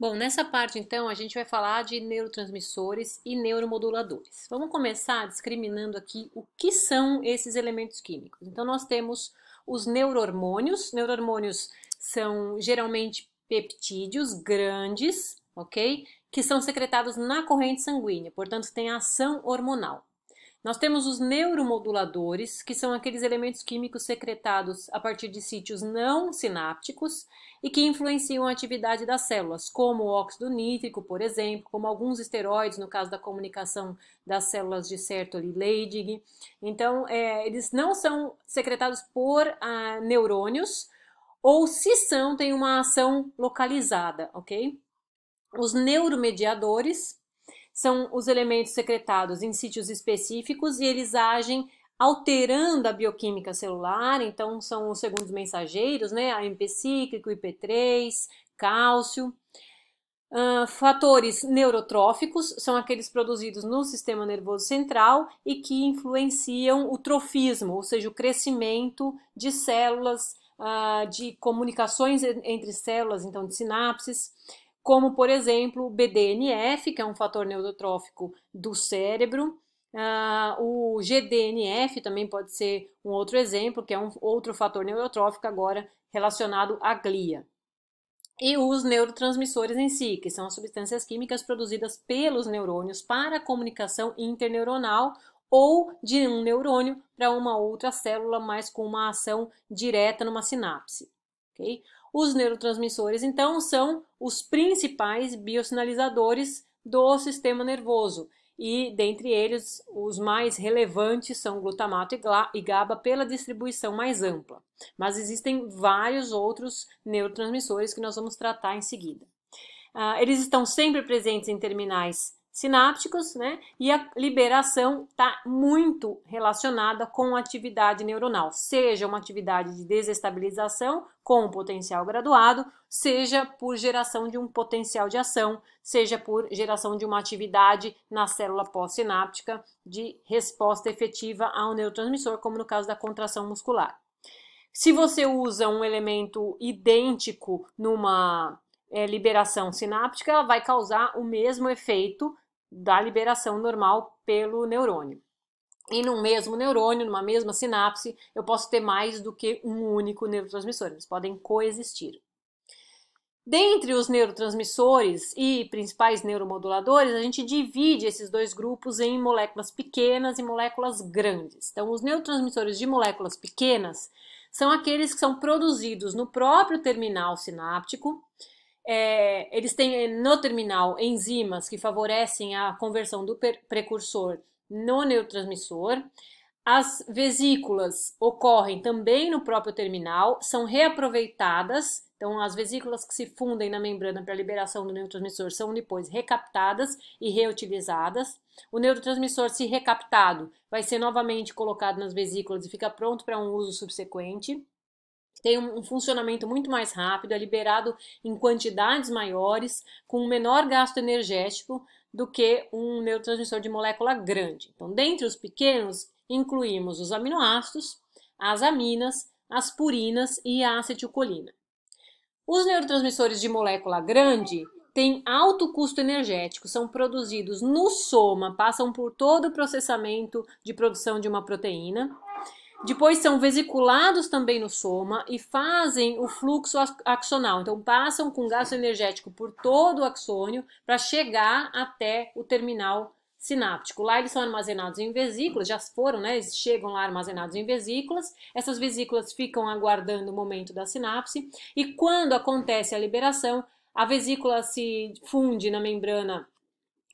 Bom, nessa parte então a gente vai falar de neurotransmissores e neuromoduladores. Vamos começar discriminando aqui o que são esses elementos químicos. Então nós temos os neurohormônios. Neurohormônios são geralmente peptídeos grandes, ok? Que são secretados na corrente sanguínea, portanto tem ação hormonal. Nós temos os neuromoduladores, que são aqueles elementos químicos secretados a partir de sítios não sinápticos e que influenciam a atividade das células, como o óxido nítrico, por exemplo, como alguns esteroides, no caso da comunicação das células de Sertoli Leydig. Então, é, eles não são secretados por ah, neurônios, ou se são, tem uma ação localizada, ok? Os neuromediadores, são os elementos secretados em sítios específicos e eles agem alterando a bioquímica celular, então são os segundos mensageiros, né? AMP cíclico, IP3, cálcio. Uh, fatores neurotróficos são aqueles produzidos no sistema nervoso central e que influenciam o trofismo, ou seja, o crescimento de células, uh, de comunicações entre células, então de sinapses como por exemplo o BDNF, que é um fator neurotrófico do cérebro, uh, o GDNF também pode ser um outro exemplo, que é um outro fator neurotrófico agora relacionado à glia. E os neurotransmissores em si, que são as substâncias químicas produzidas pelos neurônios para comunicação interneuronal ou de um neurônio para uma outra célula, mas com uma ação direta numa sinapse. Okay? Os neurotransmissores, então, são os principais biosinalizadores do sistema nervoso e dentre eles os mais relevantes são glutamato e GABA pela distribuição mais ampla. Mas existem vários outros neurotransmissores que nós vamos tratar em seguida. Uh, eles estão sempre presentes em terminais sinápticos, né? E a liberação está muito relacionada com a atividade neuronal, seja uma atividade de desestabilização com um potencial graduado, seja por geração de um potencial de ação, seja por geração de uma atividade na célula pós-sináptica de resposta efetiva ao neurotransmissor, como no caso da contração muscular. Se você usa um elemento idêntico numa é, liberação sináptica, ela vai causar o mesmo efeito da liberação normal pelo neurônio. E num mesmo neurônio, numa mesma sinapse, eu posso ter mais do que um único neurotransmissor, eles podem coexistir. Dentre os neurotransmissores e principais neuromoduladores, a gente divide esses dois grupos em moléculas pequenas e moléculas grandes. Então, os neurotransmissores de moléculas pequenas são aqueles que são produzidos no próprio terminal sináptico é, eles têm eh, no terminal enzimas que favorecem a conversão do precursor no neurotransmissor. As vesículas ocorrem também no próprio terminal, são reaproveitadas. Então, as vesículas que se fundem na membrana para liberação do neurotransmissor são depois recaptadas e reutilizadas. O neurotransmissor, se recaptado, vai ser novamente colocado nas vesículas e fica pronto para um uso subsequente tem um funcionamento muito mais rápido, é liberado em quantidades maiores, com um menor gasto energético do que um neurotransmissor de molécula grande. Então, dentre os pequenos, incluímos os aminoácidos, as aminas, as purinas e a acetilcolina. Os neurotransmissores de molécula grande têm alto custo energético, são produzidos no soma, passam por todo o processamento de produção de uma proteína, depois são vesiculados também no soma e fazem o fluxo axonal. Então passam com gasto energético por todo o axônio para chegar até o terminal sináptico. Lá eles são armazenados em vesículas, já foram, né? Eles chegam lá armazenados em vesículas. Essas vesículas ficam aguardando o momento da sinapse e quando acontece a liberação, a vesícula se funde na membrana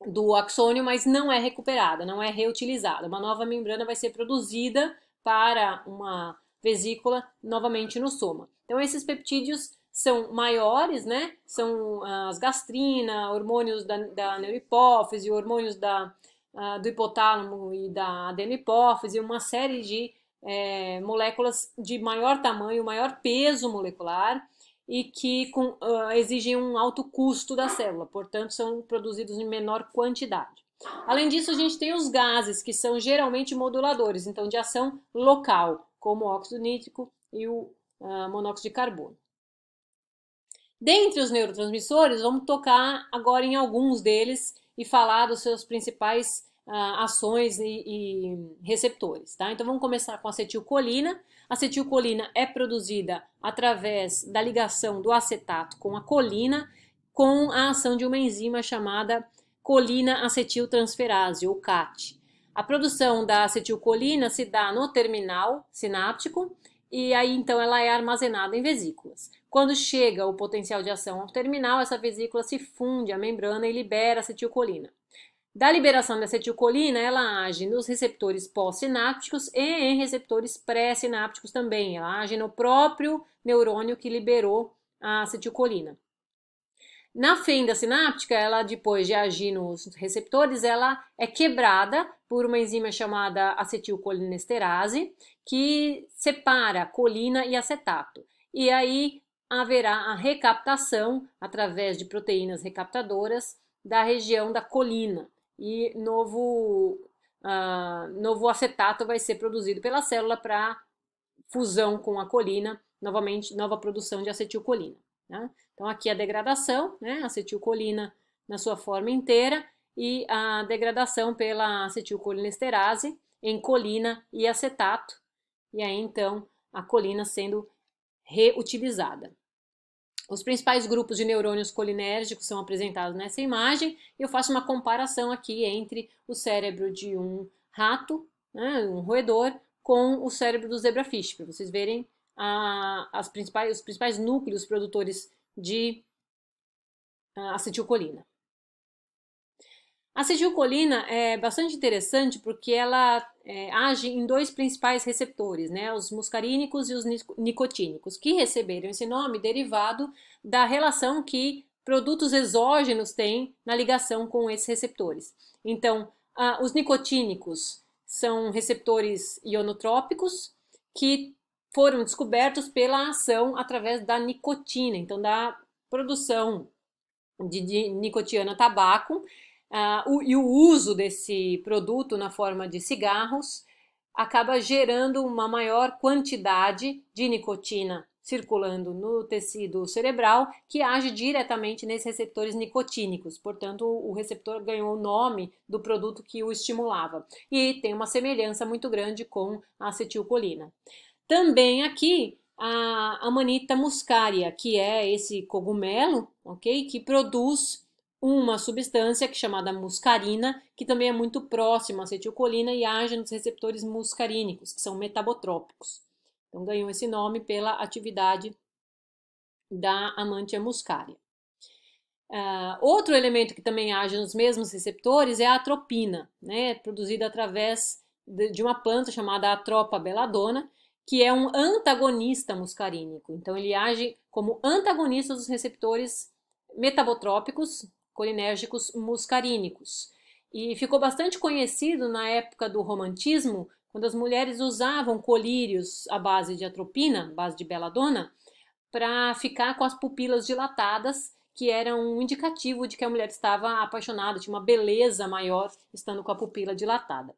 do axônio, mas não é recuperada, não é reutilizada. Uma nova membrana vai ser produzida para uma vesícula, novamente no soma. Então, esses peptídeos são maiores, né? São ah, as gastrina, hormônios da, da neurohipófise, hormônios da, uh, do hipotálamo e da adenohipófise, uma série de é, moléculas de maior tamanho, maior peso molecular e que com, uh, exigem um alto custo da célula, portanto, são produzidos em menor quantidade. Além disso, a gente tem os gases, que são geralmente moduladores, então de ação local, como o óxido nítrico e o uh, monóxido de carbono. Dentre os neurotransmissores, vamos tocar agora em alguns deles e falar dos seus principais uh, ações e, e, receptores. Tá? Então vamos começar com a acetilcolina. A acetilcolina é produzida através da ligação do acetato com a colina, com a ação de uma enzima chamada colina acetiltransferase, ou CAT. A produção da acetilcolina se dá no terminal sináptico e aí então ela é armazenada em vesículas. Quando chega o potencial de ação ao terminal, essa vesícula se funde à membrana e libera acetilcolina. Da liberação da acetilcolina, ela age nos receptores pós-sinápticos e em receptores pré-sinápticos também. Ela age no próprio neurônio que liberou a acetilcolina. Na fenda sináptica, ela depois de agir nos receptores, ela é quebrada por uma enzima chamada acetilcolinesterase, que separa colina e acetato. E aí haverá a recaptação através de proteínas recaptadoras da região da colina e novo uh, novo acetato vai ser produzido pela célula para fusão com a colina, novamente nova produção de acetilcolina. Né? Então, aqui a degradação, né, acetilcolina na sua forma inteira e a degradação pela acetilcolinesterase em colina e acetato, e aí então a colina sendo reutilizada. Os principais grupos de neurônios colinérgicos são apresentados nessa imagem, e eu faço uma comparação aqui entre o cérebro de um rato, né, um roedor, com o cérebro do zebrafish, para vocês verem a, as principais, os principais núcleos produtores de acetilcolina. A acetilcolina é bastante interessante porque ela é, age em dois principais receptores, né? os muscarínicos e os nicotínicos, que receberam esse nome derivado da relação que produtos exógenos têm na ligação com esses receptores. Então, os nicotínicos são receptores ionotrópicos que foram descobertos pela ação através da nicotina, então da produção de, de nicotiana tabaco uh, o, e o uso desse produto na forma de cigarros acaba gerando uma maior quantidade de nicotina circulando no tecido cerebral que age diretamente nesses receptores nicotínicos. Portanto, o receptor ganhou o nome do produto que o estimulava e tem uma semelhança muito grande com a acetilcolina. Também aqui a Amanita muscaria, que é esse cogumelo, ok? Que produz uma substância que é chamada muscarina, que também é muito próxima à acetilcolina e age nos receptores muscarínicos, que são metabotrópicos. Então ganhou esse nome pela atividade da amantia muscaria. Uh, outro elemento que também age nos mesmos receptores é a atropina, né, produzida através de, de uma planta chamada atropa belladonna, que é um antagonista muscarínico. Então, ele age como antagonista dos receptores metabotrópicos colinérgicos muscarínicos. E ficou bastante conhecido na época do romantismo, quando as mulheres usavam colírios à base de atropina, base de beladona, para ficar com as pupilas dilatadas, que era um indicativo de que a mulher estava apaixonada, tinha uma beleza maior estando com a pupila dilatada.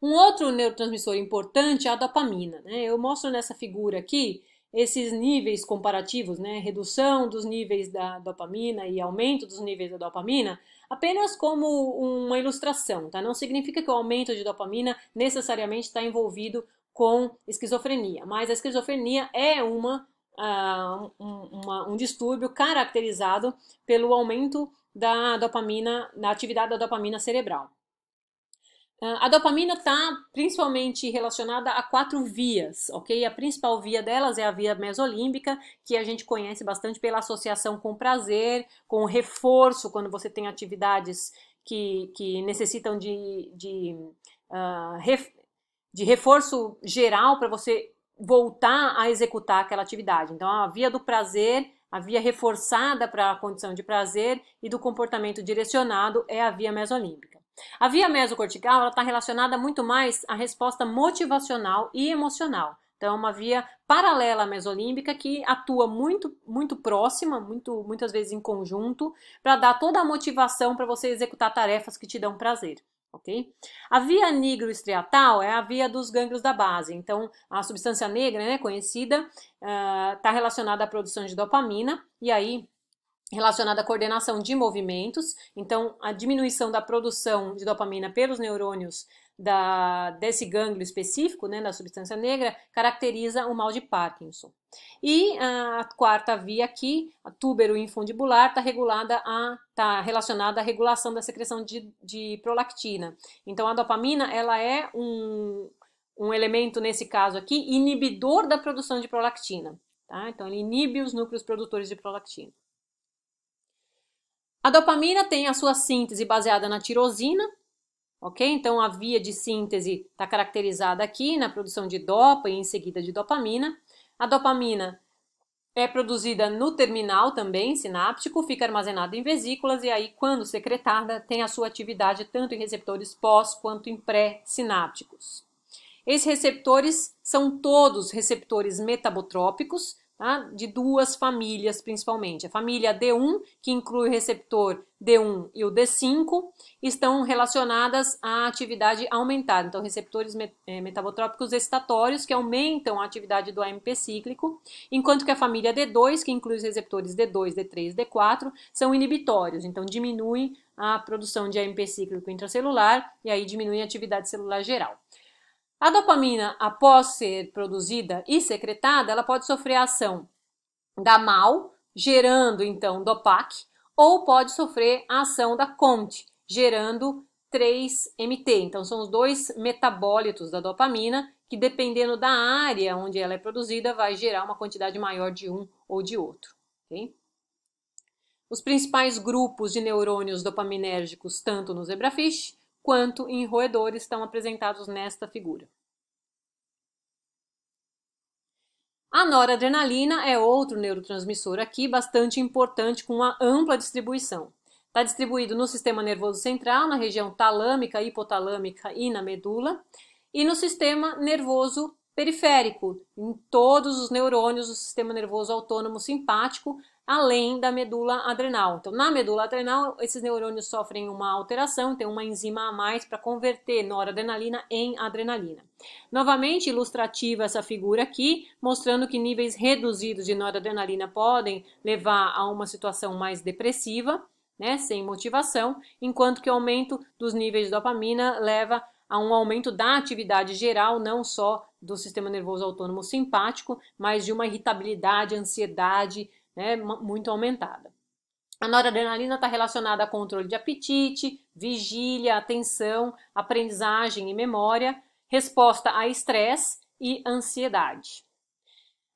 Um outro neurotransmissor importante é a dopamina. Né? Eu mostro nessa figura aqui esses níveis comparativos, né? redução dos níveis da dopamina e aumento dos níveis da dopamina, apenas como uma ilustração. Tá? Não significa que o aumento de dopamina necessariamente está envolvido com esquizofrenia, mas a esquizofrenia é uma, uh, um, uma, um distúrbio caracterizado pelo aumento da dopamina, da atividade da dopamina cerebral. Ah, a dopamina está principalmente relacionada a quatro vias, ok? A principal via delas é a via mesolímbica, que a gente conhece bastante pela associação com prazer, com reforço, quando você tem atividades que, que necessitam de, de, uh, ref, de reforço geral para você voltar a executar aquela atividade. Então, a via do prazer, a via reforçada para a condição de prazer e do comportamento direcionado é a via mesolímbica. A via mesocortical está relacionada muito mais à resposta motivacional e emocional. Então, é uma via paralela à mesolímbica que atua muito, muito próxima, muito, muitas vezes em conjunto, para dar toda a motivação para você executar tarefas que te dão prazer. Okay? A via nigroestriatal é a via dos gânglios da base. Então, a substância negra, né, conhecida, está ah, uh, relacionada à produção de dopamina e aí relacionada à coordenação de movimentos, então a diminuição da produção de dopamina pelos neurônios da, desse gânglio específico, né, da substância negra, caracteriza o mal de Parkinson. E ah, a quarta via aqui, a túbero infundibular, está regulada a, tá relacionada à regulação da secreção de, de prolactina. Então a dopamina ela é um, um elemento nesse caso aqui inibidor da produção de prolactina. Tá? Então ele inibe os núcleos produtores de prolactina. A dopamina tem a sua síntese baseada na tirosina, ok? Então a via de síntese está caracterizada aqui na produção de dopa e em seguida de dopamina. A dopamina é produzida no terminal também sináptico, fica armazenada em vesículas e aí, quando secretada, tem a sua atividade tanto em receptores pós quanto em pré-sinápticos. Esses receptores são todos receptores metabotrópicos, tá? de duas famílias principalmente. A família D1, que inclui o receptor D1 e o D5, estão relacionadas à atividade aumentada. Então, receptores é, metabotrópicos excitatórios que aumentam a atividade do AMP cíclico, enquanto que a família D2, que inclui os receptores D2, D3 D4, são inibitórios, então diminuem a produção de AMP cíclico intracelular e aí diminuem a atividade celular geral. A dopamina, após ser produzida e secretada, ela pode sofrer a ação da MAL, gerando então DOPAC, ou pode sofrer a ação da CONT, gerando 3-MT. Então são os dois metabólitos da dopamina que dependendo da área onde ela é produzida vai gerar uma quantidade maior de um ou de outro. Okay? Os principais grupos de neurônios dopaminérgicos, tanto no zebrafish, quanto em roedores estão apresentados nesta figura. A noradrenalina é outro neurotransmissor aqui bastante importante com uma ampla distribuição. Está distribuído no sistema nervoso central, na região talâmica, hipotalâmica e na medula, e no sistema nervoso periférico, em todos os neurônios do sistema nervoso autônomo simpático, além da medula adrenal. Então, na medula adrenal, esses neurônios sofrem uma alteração, tem uma enzima a mais para converter noradrenalina em adrenalina. Novamente, ilustrativa essa figura aqui, mostrando que níveis reduzidos de noradrenalina podem levar a uma situação mais depressiva, né, sem motivação, enquanto que o aumento dos níveis de dopamina leva a um aumento da atividade geral, não só do sistema nervoso autônomo simpático, mas de uma irritabilidade, ansiedade né, muito aumentada. A noradrenalina está relacionada a controle de apetite, vigília, atenção, aprendizagem e memória, resposta a estresse e ansiedade.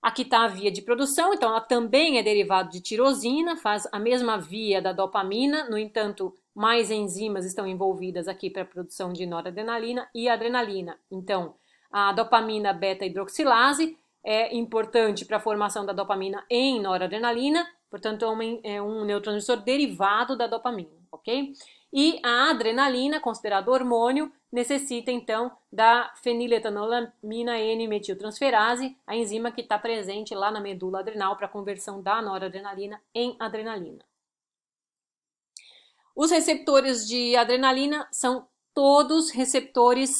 Aqui está a via de produção, então ela também é derivada de tirosina, faz a mesma via da dopamina, no entanto, mais enzimas estão envolvidas aqui para a produção de noradrenalina e adrenalina. Então, a dopamina beta-hidroxilase é importante para a formação da dopamina em noradrenalina, portanto, é, é um neurotransmissor derivado da dopamina, ok? E a adrenalina, considerada hormônio, necessita então da feniletanolamina N-metiltransferase, a enzima que está presente lá na medula adrenal para conversão da noradrenalina em adrenalina. Os receptores de adrenalina são todos receptores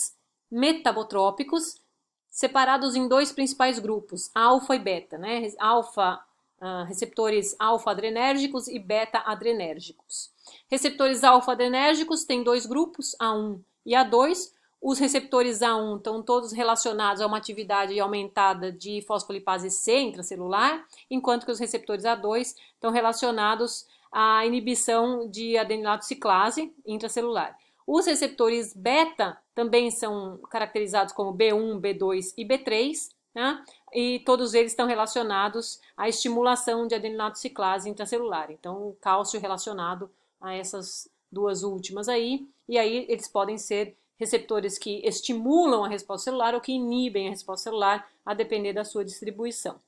metabotrópicos, separados em dois principais grupos, alfa e beta, né? Alfa uh, receptores alfa-adrenérgicos e beta-adrenérgicos. Receptores alfa-adrenérgicos têm dois grupos, A1 e A2. Os receptores A1 estão todos relacionados a uma atividade aumentada de fosfolipase C intracelular, enquanto que os receptores A2 estão relacionados à inibição de adenilato ciclase intracelular. Os receptores beta também são caracterizados como B1, B2 e B3, né? e todos eles estão relacionados à estimulação de adenilato ciclase intracelular. Então, o cálcio relacionado a essas duas últimas aí, e aí eles podem ser receptores que estimulam a resposta celular ou que inibem a resposta celular, a depender da sua distribuição.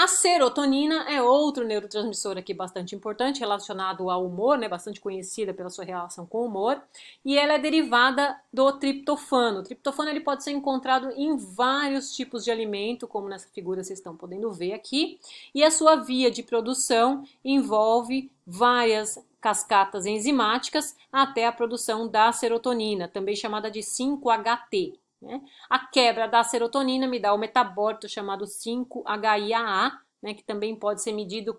A serotonina é outro neurotransmissor aqui bastante importante, relacionado ao humor, né, bastante conhecida pela sua relação com o humor, e ela é derivada do triptofano. O triptofano ele pode ser encontrado em vários tipos de alimento, como nessa figura vocês estão podendo ver aqui, e a sua via de produção envolve várias cascatas enzimáticas até a produção da serotonina, também chamada de 5-HT. Né? A quebra da serotonina me dá o metabórito chamado 5-HIAA, né, que também pode ser medido